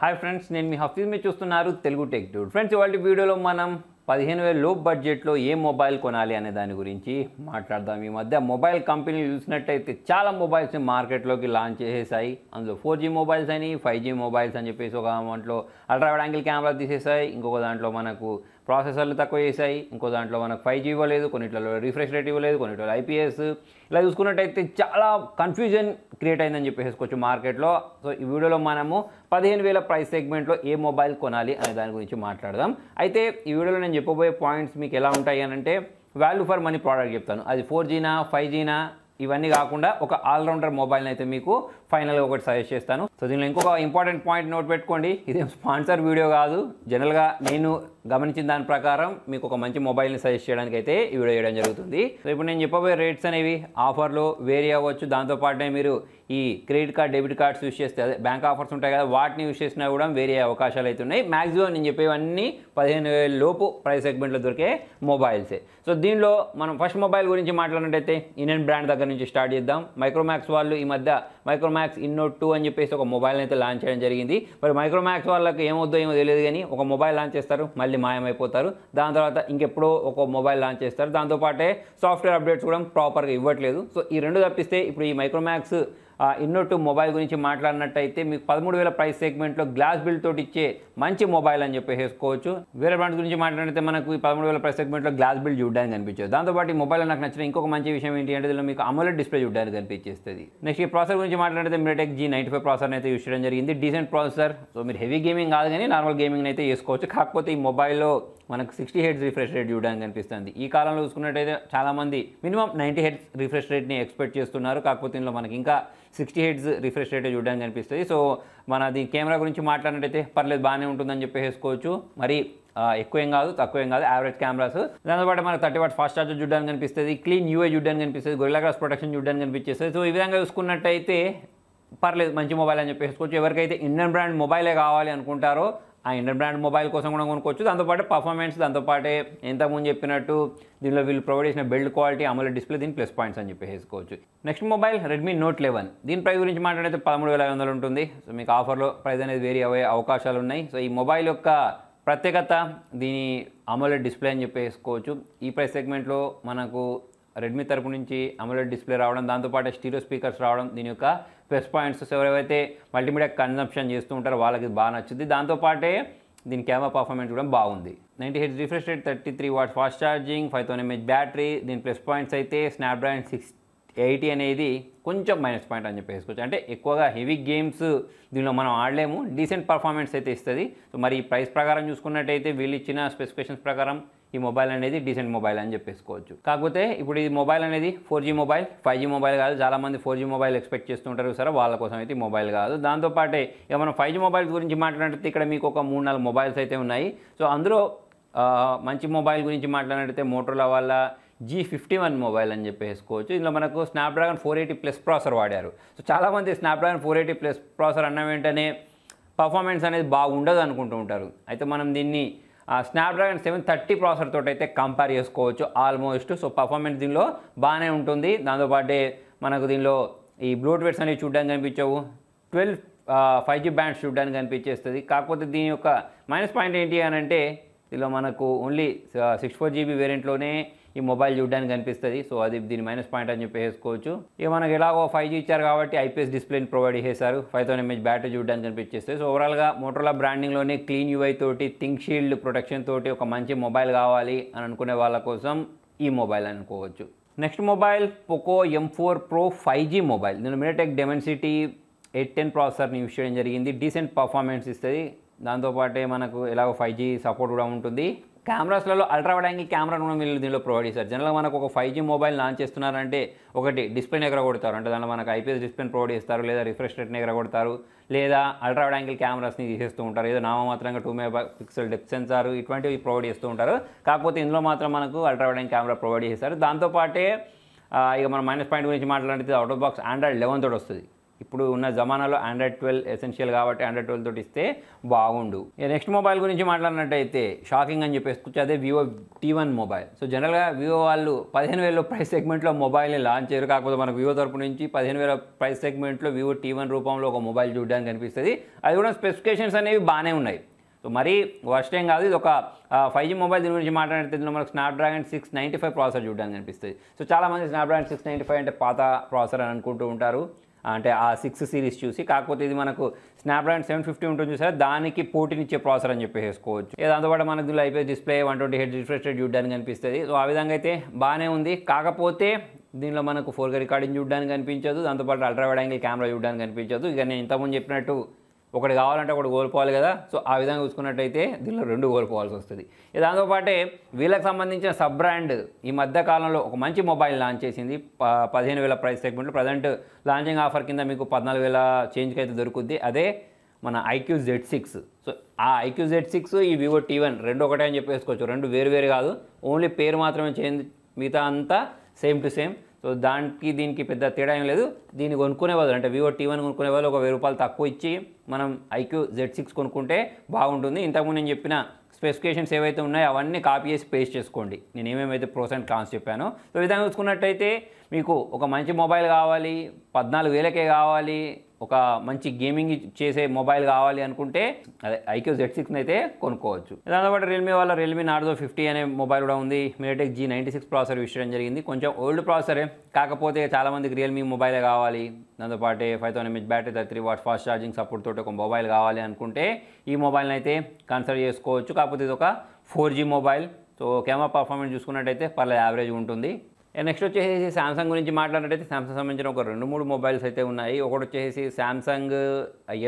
hi friends నేను మీ హఫీజ్ మీరు చూస్తున్నారు తెలుగు టెక్ డ్యూడ్ ఫ్రెండ్స్ ఇవాళ వీడియోలో మనం పదిహేను వేల లో బడ్జెట్లో ఏ మొబైల్ కొనాలి అనే దాని గురించి మాట్లాడదాం ఈ మధ్య మొబైల్ కంపెనీలు చూసినట్టయితే చాలా మొబైల్స్ని మార్కెట్లోకి లాంచ్ చేసేసాయి అందులో ఫోర్ జీ మొబైల్స్ అని ఫైవ్ జీ మొబైల్స్ అని చెప్పేసి ఒక దాంట్లో అల్ట్రా యాంగిల్ కెమెరా తీసేసాయి ఇంకొక దాంట్లో మనకు ప్రాసెసర్లు తక్కువ చేశాయి ఇంకో దాంట్లో మనకు ఫైవ్ జీ ఇవ్వలేదు కొన్నిట్లలో రిఫ్రెష్ రేట్ ఇవ్వలేదు కొన్నిట్లో ఐపీఎస్ ఇలా చూసుకున్నట్టయితే చాలా కన్ఫ్యూజన్ క్రియేట్ అయిందని చెప్పేసుకోవచ్చు మార్కెట్లో సో ఈ వీడియోలో మనము పదిహేను వేల ప్రైస్ సెగ్మెంట్లో ఏ మొబైల్ కొనాలి అనే దాని గురించి మాట్లాడదాం అయితే ఈ వీడియోలో నేను చెప్పబోయే పాయింట్స్ మీకు ఎలా ఉంటాయి అని అంటే వాల్యూ ఫర్ మనీ ప్రోడక్ట్ చెప్తాను అది ఫోర్ జీనా ఫైవ్ జీనా ఇవన్నీ కాకుండా ఒక ఆల్రౌండర్ మొబైల్ని అయితే మీకు ఫైనల్గా ఒకటి సజెస్ట్ చేస్తాను సో దీనిలో ఇంకొక ఇంపార్టెంట్ పాయింట్ నోట్ పెట్టుకోండి ఇది స్పాన్సర్ వీడియో కాదు జనరల్గా నేను గమనించిన దాని ప్రకారం మీకు ఒక మంచి మొబైల్ని సజెస్ట్ చేయడానికి అయితే ఈ వీడియో చేయడం జరుగుతుంది సో ఇప్పుడు నేను చెప్పబోయే రేట్స్ అనేవి ఆఫర్లో వేరీ అవ్వచ్చు దాంతోపాటునే మీరు ఈ credit card debit cards use చేస్తే అదే బ్యాంక్ ఆఫర్స్ ఉంటాయి కదా వాటిని యూస్ చేసినా కూడా వేరే అవకాశాలు అవుతున్నాయి మ్యాక్సిమం నేను చెప్పేవన్నీ పదిహేను వేల లోపు ప్రైస్ సెగ్మెంట్లో దొరికే మొబైల్సే సో దీనిలో మనం ఫస్ట్ మొబైల్ గురించి మాట్లాడినట్టయితే ఇండియన్ బ్రాండ్ దగ్గర నుంచి స్టార్ట్ చేద్దాం మైక్రోమాక్స్ వాళ్ళు ఈ మధ్య మైక్రోమాక్స్ ఇన్నో టూ అని చెప్పేసి ఒక మొబైల్ అయితే లాంచ్ చేయడం జరిగింది మరి మైక్రోమాక్స్ వాళ్ళకి ఏమొద్దో ఏమో తెలియదు కానీ ఒక మొబైల్ లాంచ్ చేస్తారు మళ్ళీ మాయమైపోతారు దాని తర్వాత ఇంకెప్పుడో ఒక మొబైల్ లాంచ్ చేస్తారు దాంతోపాటే సాఫ్ట్వేర్ అప్డేట్స్ కూడా ప్రాపర్గా ఇవ్వట్లేదు సో ఈ రెండు తప్పిస్తే ఇప్పుడు ఈ మైక్రోమాక్స్ ఇన్నోటు మొబైల్ గురించి మాట్లాడినట్టయితే మీకు పదమూడు వేల ప్రైస్ సెగ్మెంట్లో గ్లాస్ బిల్ తోటి ఇచ్చే మంచి మొబైల్ అని చెప్పి వేసుకోవచ్చు వేరే బ్రాండ్స్ గురించి మాట్లాడితే మనకు ఈ పదమూడు వేల ప్రైస్ సెగ్మెంట్లో గ్లాస్ బిల్ చూడడానికి కనిపించదు దాంతోపాటు ఈ మొబైల్ నాకు నచ్చిన ఇంకొక మంచి విషయం ఏంటి అంటే మీకు అమోలెడ్ డిస్ప్లే చూడడానికి కనిపించేస్తుంది నెక్స్ట్ ఈ ప్రాసెసర్ గురించి మాట్లాడితే MediaTek G ninety five processor అయితే యూస్ చేయడం జరిగింది డీసెంట్ ప్రాసెసర్ సో మీరు హెవీ గేమింగ్ కాదు కానీ నార్మల్ గేమింగ్ అయితే వేసుకోవచ్చు కాకపోతే ఈ మొబైల్లో మనకు సిక్స్టీ హెడ్స్ రిఫ్రెష్ రేట్ చూడడానికి కనిపిస్తుంది ఈ కాలంలో చూసుకున్నట్టయితే చాలామంది మినిమం నైంటీ హెడ్స్ రిఫ్రెష్ రేట్ని ఎక్స్పెక్ట్ చేస్తున్నారు కాకపోతే ఇందులో మనకి ఇంకా సిక్స్టీ హెడ్స్ రిఫ్రెష్ రేట్ చూడడానికి కనిపిస్తుంది సో మనది కెమెరా గురించి మాట్లాడినట్టయితే పర్లేదు బాగానే ఉంటుందని చెప్పేసుకోవచ్చు మరి ఎక్కువ ఏం కాదు తక్కువ ఏం కాదు యావరేజ్ కెమెరాస్ దాంతోపాటు మనకు థర్టీ వాట్ ఫాస్ట్ ఛార్జర్ చూడడానికి కనిపిస్తుంది క్లీన్ యూఏ చూడడానికి కనిపిస్తుంది గొరిలా గ్లాస్ ప్రొటెక్షన్ చూడడానికి కనిపిస్తుంది సో ఈ విధంగా చూసుకున్నట్టయితే పర్లేదు మంచి మొబైల్ అని చెప్పేసుకోవచ్చు ఎవరికైతే ఇండియన్ బ్రాండ్ మొబైలే కావాలి అనుకుంటారో ఆ ఇంటర్ బ్రాండ్ మొబైల్ కోసం కూడా కొనుక్కోవచ్చు దాంతోపాటు పర్ఫార్మెన్స్ దాంతోపాటే ఇంతకుముందు చెప్పినట్టు దీనిలో వీళ్ళు ప్రొవైడ్ చేసిన బెల్డ్ క్వాలిటీ అమలు డిస్ప్లే దీని ప్లస్ పాయింట్స్ అని చెప్పి వేసుకోవచ్చు next mobile Redmi Note eleven దీని ప్రైస్ గురించి మాట్లాడితే పదమూడు వేల ఐదు వందలు ఉంటుంది సో మీకు ఆఫర్లో ప్రైస్ అనేది వేరీ అయ్యే అవకాశాలు ఉన్నాయి సో ఈ మొబైల్ యొక్క ప్రత్యేకత దీని అమోలెడ్ డిస్ప్లే అని చెప్పి వేసుకోవచ్చు ఈ ప్రైస్ సెగ్మెంట్లో మనకు రెడ్మీ తరపు నుంచి అమోలెడ్ డిస్ప్లే రావడం దాంతోపాటు స్టీరియో స్పీకర్స్ రావడం దీని యొక్క ప్లస్ పాయింట్స్ ఎవరైతే మల్టీమీడియా కన్జంప్షన్ చేస్తూ ఉంటారో వాళ్ళకి బాగా నచ్చింది దాంతోపాటే దీని కెమెరా పర్ఫార్మెన్స్ కూడా బాగుంది ninety H refresh rate thirty three watt fast charging five thousand mAh battery దీని ప్లస్ పాయింట్స్ అయితే స్నాప్డ్రాగన్ సిక్స్ ఎయిటీ అనేది కొంచెం మైనస్ పాయింట్ అని చెప్పేసుకోవచ్చు అంటే ఎక్కువగా హెవీ గేమ్స్ దీనిలో మనం ఆడలేము డీసెంట్ పర్ఫార్మెన్స్ అయితే ఇస్తుంది సో మరి ప్రైస్ ప్రకారం చూసుకున్నట్టయితే వీళ్ళు ఇచ్చిన స్పెసిఫికేషన్స్ ప్రకారం ఈ మొబైల్ అనేది డీసెంట్ మొబైల్ అని చెప్పేసుకోవచ్చు కాకపోతే ఇప్పుడు ఈ మొబైల్ అనేది four G mobile five G mobile కాదు చాలామంది ఫోర్ జీ మొబైల్ ఎక్స్పెక్ట్ చేస్తుంటారు సరే వాళ్ళ కోసం అయితే మొబైల్ కాదు దాంతోపాటే ఇక మనం ఫైవ్ జీ మొబైల్ గురించి మాట్లాడితే ఇక్కడ మీకు ఒక మూడు నాలుగు మొబైల్స్ అయితే ఉన్నాయి సో అందులో మంచి మొబైల్ గురించి మాట్లాడితే మోటోలా వాళ్ళ జీ ఫిఫ్టీ వన్ మొబైల్ అని చెప్పేసుకోవచ్చు ఇందులో మనకు Snapdragon four eighty plus processor వాడారు సో చాలామంది Snapdragon four eighty plus processor అన్న వెంటనే పర్ఫార్మెన్స్ అనేది బాగుండదు అనుకుంటూ ఉంటారు అయితే మనం దీన్ని స్నాప్డ్రాగన్ సెవెన్ థర్టీ ప్రాసెసర్ తోటి అయితే కంపేర్ చేసుకోవచ్చు ఆల్మోస్ట్ సో పర్ఫార్మెన్స్ దీనిలో బాగానే ఉంటుంది దాంతోపాటే మనకు దీనిలో ఈ బ్లూటూత్స్ అనేవి చూడడానికి కనిపించవు ట్వెల్వ్ ఫైవ్ జీ బ్యాండ్స్ చూడడానికి కనిపించేస్తుంది కాకపోతే దీని యొక్క మైనస్ పాయింట్ ఏంటి అని అంటే దీనిలో మనకు ఓన్లీ సిక్స్ ఫోర్ జీబీ వేరియంట్లోనే ఈ మొబైల్ చూడడానికి కనిపిస్తుంది సో అది దీని మైనస్ పాయింట్ అని చెప్పి వేసుకోవచ్చు ఇక మనకి ఎలాగో ఫైవ్ జీ ఇచ్చారు కాబట్టి ఐపీఎస్ డిస్ప్లేని ప్రొవైడ్ చేశారు ఫైవ్ థౌసండ్ ఎంఎచ్ బ్యాటరీ చూడడానికి కనిపించేస్తుంది సో ఓవరాల్గా మోటోలా బ్రాండింగ్లోనే క్లీన్ యూఐ తోటి థింక్ షీల్డ్ ప్రొటెక్షన్ తోటి ఒక మంచి మొబైల్ కావాలి అని అనుకునే వాళ్ళ కోసం ఈ మొబైల్ అనుకోవచ్చు next mobile Poco M four pro five G mobile నేను మినటెక్ డెమెన్సిటీ ఎయిట్ టెన్ ప్రాసెసర్ని యూస్ చేయడం జరిగింది డీసెంట్ పర్ఫార్మెన్స్ ఇస్తుంది దాంతోపాటే మనకు ఎలాగో ఫైవ్ జీ సపోర్ట్ కూడా ఉంటుంది కెమెరాస్లలో అల్ట్రా వైడ్ యాంగిల్ కెమెరాను కూడా వీళ్ళు దీనిలో ప్రొవైడ్ చేశారు జనరల్గా మనకు ఒక ఫైవ్ జీ మొబైల్ లాంచ్ చేస్తున్నారంటే ఒకటి డిస్ప్లేని కొడతారు అంటే దానిలో మనకు ఐపీఎస్ డిస్ప్లేని ప్రొవైడ్ చేస్తారు లేదా రిఫ్రెష్ రేట్ని కొడతారు లేదా అల్ట్రా వైడ్ యాంగిల్ కెమెరాస్ని తీసేస్తూ ఉంటారు ఏదో నామమాత్రంగా two megapixel depth sensor ఇటువంటివి ప్రొవైడ్ చేస్తూ ఉంటారు కాకపోతే ఇందులో మాత్రం మనకు ultra wide angle camera provide చేస్తారు దాంతోపాటే ఇక మనం మైనస్ పాయింట్ గురించి మాట్లాడితే out of box Android eleven తోటి వస్తుంది ఇప్పుడు ఉన్న జమానాలో ఆండ్రాయిడ్ ట్వెల్వ్ ఎసెన్షియల్ కాబట్టి ఆండ్రాయిడ్ ట్వెల్వ్ తోటి ఇస్తే బాగుండు నెక్స్ట్ మొబైల్ గురించి మాట్లాడినట్టయితే షాకింగ్ అని చెప్పేసుకోవచ్చు అదే Vivo T one mobile so జనరల్గా వివో వాళ్ళు పదిహేను వేల ప్రైస్ సెగ్మెంట్లో మొబైల్ని లాంచ్ చేయరు కాకపోతే మనకు వివో తరపు నుంచి పదిహేను వేల ప్రైస్ సెగ్మెంట్లో వివో టీ వన్ రూపంలో ఒక మొబైల్ చూడడానికి కనిపిస్తుంది అది కూడా స్పెసిఫికేషన్స్ అనేవి బాగానే ఉన్నాయి సో మరీ వర్స్ట్ ఏం కాదు ఇది ఒక ఫైవ్ జీ మొబైల్ దీని గురించి మాట్లాడితే మనకు Snapdragon six ninety five processor చూడడానికి కనిపిస్తుంది సో చాలామంది స్నాప్డ్రాగన్ సిక్స్ నైంటీ ఫైవ్ అంటే పాత ప్రాసెసర్ అని అనుకుంటూ ఉంటారు అంటే ఆ సిక్స్ సిరీస్ చూసి కాకపోతే ఇది మనకు స్నాప్డ్రాగన్ సెవెన్ ఫిఫ్టీ ఉంటుంది చూసారా దానికి పోటీనిచ్చే ప్రాసెసర్ అని చెప్పి వేసుకోవచ్చు అందుబాటు మనకు దీనిలో అయిపోయి డిస్ప్లే వన్ ట్వంటీ హెడ్ రిఫ్రెష్ రేట్ చూడడానికి కనిపిస్తుంది సో ఆ విధంగా అయితే బాగానే ఉంది కాకపోతే దీనిలో మనకు ఫోర్ రికార్డింగ్ చూడడానికి కనిపించదు దాంతోపాటు అల్ట్రా వైడ్ యాంగిల్ కెమెరా చూడడానికి కనిపించదు ఇక నేను ఇంతకుముందు చెప్పినట్టు ఒకటి కావాలంటే ఒకటి కోల్పోవాలి కదా సో ఆ విధంగా చూసుకున్నట్టయితే దీనిలో రెండు కోల్పోవాల్సి వస్తుంది దాంతోపాటే వీళ్ళకి సంబంధించిన సబ్ బ్రాండ్ ఈ మధ్య కాలంలో ఒక మంచి మొబైల్ లాంచ్ చేసింది పదిహేను వేల ప్రైస్ సెగ్మెంట్లో ప్రజెంట్ లాంచింగ్ ఆఫర్ కింద మీకు పద్నాలుగు వేల చేంజ్కి అయితే దొరుకుద్ది అదే మన ఐక్యూ జెడ్ సిక్స్ సో ఆ ఐక్యూ జెడ్ సిక్స్ ఈ వివో టీ వన్ రెండు ఒకటే అని చెప్పేసుకోవచ్చు రెండు వేరు వేరు కాదు ఓన్లీ పేరు మాత్రమే చేంజ్ మిగతా అంతా సేమ్ టు సేమ్ సో దానికి దీనికి పెద్ద తేడా ఏం లేదు దీన్ని కొనుక్కునే వాళ్ళు అంటే వివో టీ వన్ కొనుక్కునే వాళ్ళు ఒక వెయ్యి రూపాయలు తక్కువ ఇచ్చి మనం ఐక్యూ జెడ్ సిక్స్ కొనుక్కుంటే బాగుంటుంది ఇంతకుముందు నేను చెప్పిన స్పెసిఫికేషన్స్ ఏవైతే ఉన్నాయో అవన్నీ కాపీ చేసి పేస్ట్ చేసుకోండి నేను ఏమేమైతే ప్రోస్ అండ్ కాన్స్ చెప్పానో సో విధంగా చూసుకున్నట్టయితే మీకు ఒక మంచి మొబైల్ కావాలి పద్నాలుగు వేలకే కావాలి ఒక మంచి గేమింగ్ చేసే మొబైల్ కావాలి అనుకుంటే అదే ఐక్యూ జెడ్ సిక్స్ని అయితే కొనుక్కోవచ్చు దాంతోపాటు రియల్మీ వాళ్ళ రియల్మీ నార్జో ఫిఫ్టీ అనే మొబైల్ కూడా ఉంది MediaTek G ninety six processor use చేయడం జరిగింది కొంచెం ఓల్డ్ ప్రాసెసరే కాకపోతే చాలామందికి రియల్మీ మొబైలే కావాలి దాంతోపాటు five thousand mAh battery three watt fast charging support తోటి ఒక మొబైల్ కావాలి అనుకుంటే ఈ మొబైల్ని అయితే కన్సిడర్ చేసుకోవచ్చు కాకపోతే ఇది ఒక four G mobile so camera performance చూసుకున్నట్టయితే పర్లేదు యావరేజ్ ఉంటుంది నెక్స్ట్ వచ్చేసి శాంసంగ్ గురించి అయితే శాంసంగ్ సంబంధించిన ఒక రెండు మూడు మొబైల్స్ అయితే ఉన్నాయి ఒకటి వచ్చేసి శాంసంగ్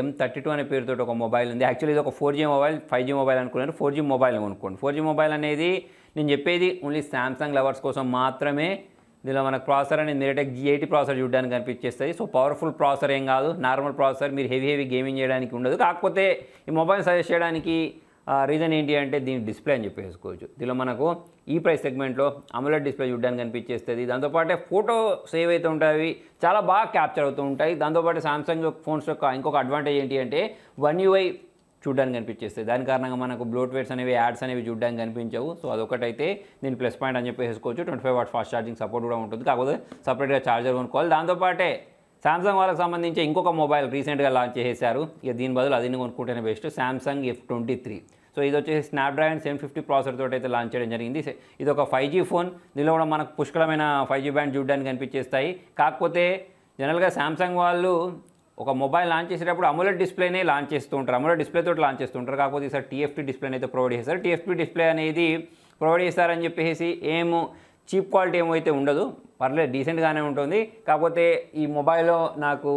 ఎం థర్టీ టూ అనే పేరుతో ఒక మొబైల్ ఉంది యాక్చువల్లీ ఇది ఒక four G mobile five G mobile అనుకున్నారు ఫోర్ జీ మొబైల్ కొనుక్కోండి ఫోర్ జీ మొబైల్ అనేది నేను చెప్పేది ఓన్లీ శాంసంగ్ లవర్స్ కోసం మాత్రమే దీనిలో మనకు ప్రాసెసర్ అనేది మీరేటెక్ జీ ఎయిటీ ప్రాసెసర్ చూడడానికి కనిపించేస్తుంది సో పవర్ఫుల్ ప్రాసెసర్ ఏం కాదు నార్మల్ ప్రాసెసర్ మీరు హెవీ హెవీ గేమింగ్ చేయడానికి ఉండదు కాకపోతే ఈ మొబైల్ సజెస్ట్ చేయడానికి రీజన్ ఏంటి అంటే దీని డిస్ప్లే అని చెప్పేసుకోవచ్చు దీనిలో మనకు ఈ ప్రైస్ సెగ్మెంట్లో అమలెట్ డిస్ప్లే చూడడానికి కనిపించేస్తుంది దాంతోపాటే ఫోటో సేవ్ అవుతూ ఉంటాయి చాలా బాగా క్యాప్చర్ అవుతూ ఉంటాయి దాంతోపాటు సామ్సంగ్ ఫోన్స్ యొక్క ఇంకొక అడ్వాంటేజ్ ఏంటి అంటే వన్ యూఐ చూడడానికి కనిపించేస్తాయి దాని కారణంగా మనకు బ్లూట్వేర్స్ అనేవి యాడ్స్ అనేవి చూడడానికి కనిపించవు సో అదొకటైతే దీని ప్లస్ పాయింట్ అని చెప్పేసుకోవచ్చు twenty five watt fast charging support కూడా ఉంటుంది కాకపోతే సపరేట్గా ఛార్జర్ కొనుక్కోవాలి దాంతోపాటే శాంసంగ్ వాళ్ళకి సంబంధించి ఇంకొక మొబైల్ రీసెంట్గా లాంచ్ చేశారు ఇక దీని బదులు అది కొనుక్కుంటేనే best Samsung F twenty three so ఇది వచ్చేసి స్నాప్డ్రాగన్ సెవెన్ ఫిఫ్టీ ప్రాసెసర్ తోటి అయితే లాంచ్ చేయడం జరిగింది ఇది ఒక ఫైవ్ జీ ఫోన్ దీనిలో కూడా మనకు పుష్కలమైన ఫైవ్ జీ బ్యాండ్ చూడడానికి కనిపించేస్తాయి కాకపోతే జనరల్గా శాంసంగ్ వాళ్ళు ఒక మొబైల్ లాంచ్ చేసేటప్పుడు అమూలెట్ డిస్ప్లేనే లాంచ్ చేస్తూ ఉంటారు అమూలెట్ డిస్ప్లే తోటి లాంచ్ చేస్తుంటారు కాకపోతే ఈసారి టీఎఫ్టీ డిస్ప్లేని అయితే ప్రొవైడ్ చేస్తారు టీఎఫ్టీ డిస్ప్లే అనేది ప్రొవైడ్ చేస్తారని చెప్పేసి ఏమో చీప్ క్వాలిటీ ఏమైతే ఉండదు పర్లేదు డీసెంట్గానే ఉంటుంది కాకపోతే ఈ మొబైల్లో నాకు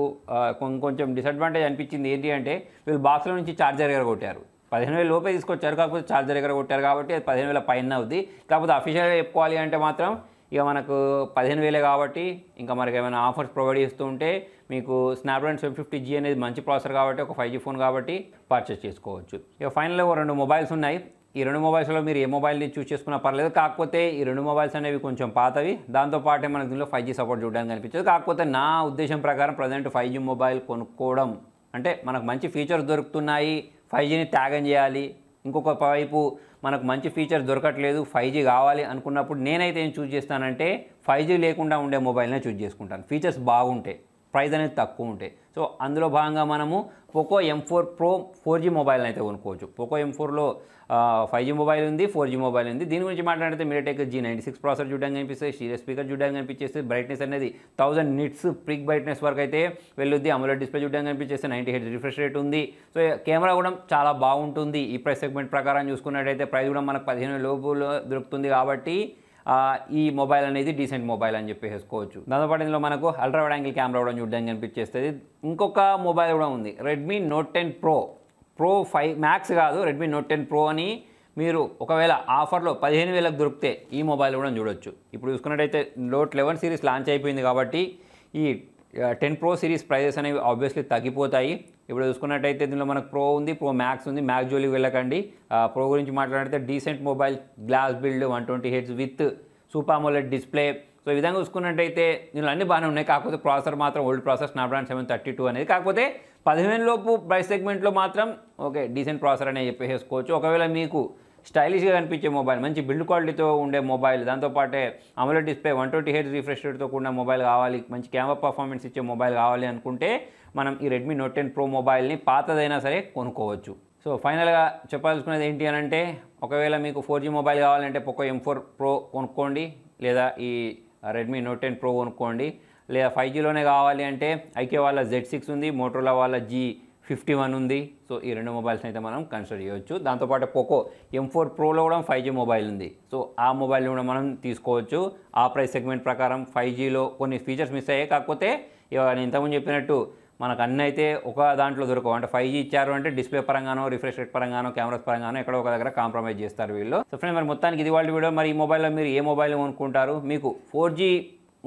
కొంచెం డిసడ్వాంటేజ్ అనిపించింది ఏంటి అంటే వీళ్ళు బాక్స్లో నుంచి ఛార్జర్ దగ్గర కొట్టారు పదిహేను వేల లోపే తీసుకొచ్చారు కాకపోతే ఛార్జర్ దగ్గర కొట్టారు కాబట్టి అది పదిహేను వేల పైన అవుద్ది కాకపోతే అఫీషియల్గా చెప్పుకోవాలి అంటే మాత్రం ఇక మనకు పదిహేను వేలే కాబట్టి ఇంకా మనకి ఏమైనా ఆఫర్స్ ప్రొవైడ్ చేస్తూ ఉంటే మీకు స్నాప్డ్రాగన్ సెవెన్ ఫిఫ్టీ జీ అనేది మంచి ప్రాసెసర్ కాబట్టి ఒక ఫైవ్ జీ ఫోన్ కాబట్టి పర్చేస్ చేసుకోవచ్చు ఇక ఫైనల్గా రెండు మొబైల్స్ ఉన్నాయి ఈ రెండు మొబైల్స్లో మీరు ఏ మొబైల్ని చూస్ చేసుకున్నా పర్లేదు కాకపోతే ఈ రెండు మొబైల్స్ అనేవి కొంచెం పాతవి దాంతోపాటే మనకు దీనిలో ఫైవ్ జీ సపోర్ట్ చూడడానికి కనిపించదు కాకపోతే నా ఉద్దేశం ప్రకారం ప్రజెంట్ ఫైవ్ జీ మొబైల్ కొనుక్కోవడం అంటే మనకు మంచి ఫీచర్స్ దొరుకుతున్నాయి ఫైవ్ జీని త్యాగం చేయాలి ఇంకొక వైపు మనకు మంచి ఫీచర్స్ దొరకట్లేదు ఫైవ్ జీ కావాలి అనుకున్నప్పుడు నేనైతే ఏం చూస్ చేస్తానంటే ఫైవ్ జీ లేకుండా ఉండే మొబైల్నే చూస్ చేసుకుంటాను ఫీచర్స్ బాగుంటాయి ప్రైస్ అనేది తక్కువ ఉంటాయి సో అందులో భాగంగా మనము Poco M four pro four G మొబైల్ని అయితే కొనుక్కోవచ్చు పోకో ఎం ఫోర్లో ఫైవ్ జీ మొబైల్ ఉంది ఫోర్ జీ మొబైల్ ఉంది దీని గురించి మాట్లాడితే MediaTek G ninety six processor చూడడానికి కనిపిస్తుంది సీరియస్ స్పీకర్ చూడడానికి కనిపించేస్తుంది బ్రైట్నెస్ అనేది థౌసండ్ నిట్స్ ప్రిక్ బ్రైట్నెస్ వరకు అయితే వెళ్ళుద్ది అమలో డిస్ప్లే చూడడానికి కనిపించేస్తే నైంటీ హెడ్ రిఫ్రెష్ రేట్ ఉంది సో కెమెరా కూడా చాలా బాగుంటుంది ఈ ప్రైస్ సెగ్మెంట్ ప్రకారం చూసుకున్నట్టయితే ప్రైస్ కూడా మనకు పదిహేను లోపులో దొరుకుతుంది కాబట్టి ఈ మొబైల్ అనేది డీసెంట్ మొబైల్ అని చెప్పేసుకోవచ్చు దాంతోపాటు ఇందులో మనకు అల్ట్రా వైడ్ యాంగిల్ కెమెరా కూడా చూడడానికి కనిపించేస్తుంది ఇంకొక మొబైల్ కూడా ఉంది Redmi Note ten pro pro five max కాదు రెడ్మీ నోట్ టెన్ ప్రో అని మీరు ఒకవేళ ఆఫర్లో పదిహేను వేలకు దొరికితే ఈ మొబైల్ కూడా చూడొచ్చు ఇప్పుడు చూసుకున్నట్టయితే నోట్ లెవెన్ సిరీస్ లాంచ్ అయిపోయింది కాబట్టి ఈ టెన్ ప్రో సిరీస్ ప్రైజెస్ అనేవి ఆబ్వియస్లీ తగ్గిపోతాయి ఇప్పుడు చూసుకున్నట్టయితే దీనిలో మనకు ప్రో ఉంది ప్రో మ్యాక్స్ ఉంది మ్యాక్ జోలికి వెళ్ళకండి ప్రో గురించి మాట్లాడితే decent mobile glass build one twenty hertz with super AMOLED display so ఈ విధంగా చూసుకున్నట్టయితే దీనిలో అన్ని బాగానే ఉన్నాయి కాకపోతే ప్రాసెసర్ మాత్రం old process Snapdragon seven thirty two అనేది కాకపోతే పదిహేను లోపు ప్రైస్ సెగ్మెంట్లో మాత్రం ఓకే డీసెంట్ ప్రాసెసర్ అనేది చెప్పేసుకోవచ్చు ఒకవేళ మీకు స్టైలిష్గా కనిపించే మొబైల్ మంచి బిల్డ్ క్వాలిటీతో ఉండే మొబైల్ దాంతోపాటే AMOLED display one twenty hertz refresh రేట్తో కూడిన మొబైల్ కావాలి మంచి కెమెరా పర్ఫార్మెన్స్ ఇచ్చే మొబైల్ కావాలి అనుకుంటే మనం ఈ రెడ్మీ నోట్ టెన్ ప్రో మొబైల్ని పాతదైనా సరే కొనుక్కోవచ్చు సో ఫైనల్గా చెప్పాల్సుకునేది ఏంటి అని అంటే ఒకవేళ మీకు ఫోర్ జీ మొబైల్ కావాలంటే పొక్కో ఎం ఫోర్ ప్రో కొనుక్కోండి లేదా ఈ రెడ్మీ నోట్ టెన్ ప్రో కొనుక్కోండి లేదా ఫైవ్ జీలోనే కావాలి అంటే ఐకే వాళ్ళ జెడ్ సిక్స్ ఉంది మోటోలా వాళ్ళ జీ ఫిఫ్టీ వన్ ఉంది సో ఈ రెండు మొబైల్స్ని అయితే మనం కన్సిడర్ చేయవచ్చు దాంతోపాటు పోకో ఎం ఫోర్ ప్రోలో కూడా ఫైవ్ జీ మొబైల్ ఉంది సో ఆ మొబైల్ని కూడా మనం తీసుకోవచ్చు ఆ ప్రైస్ సెగ్మెంట్ ప్రకారం ఫైవ్ జీలో కొన్ని ఫీచర్స్ మిస్ అయ్యాయి కాకపోతే నేను ఇంతకుముందు చెప్పినట్టు మనకు అన్నీ అయితే ఒక దాంట్లో దొరకవు అంటే ఫైవ్ జీ ఇచ్చారు అంటే డిస్ప్లే పరంగానో రిఫ్రెష్ రేట్ పరంగానో కెమెరాస్ పరంగానో ఎక్కడో ఒక దగ్గర కాంప్రమైజ్ చేస్తారు వీళ్ళు సో ఫ్రెండ్ మరి మొత్తానికి ఇది వాళ్ళు వీడియో మరి ఈ మొబైల్లో మీరు ఏ మొబైల్ కొనుక్కుంటారు మీకు ఫోర్ జీ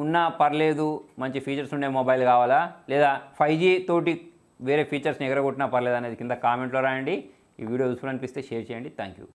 ఉన్నా పర్లేదు మంచి ఫీచర్స్ ఉండే మొబైల్ కావాలా లేదా ఫైవ్ జీ తోటి వేరే ఫీచర్స్ని ఎగరగొట్టినా పర్లేదు అనేది కింద కామెంట్లో రాయండి ఈ వీడియో యూస్ఫుల్ అనిపిస్తే షేర్ చేయండి థ్యాంక్ యూ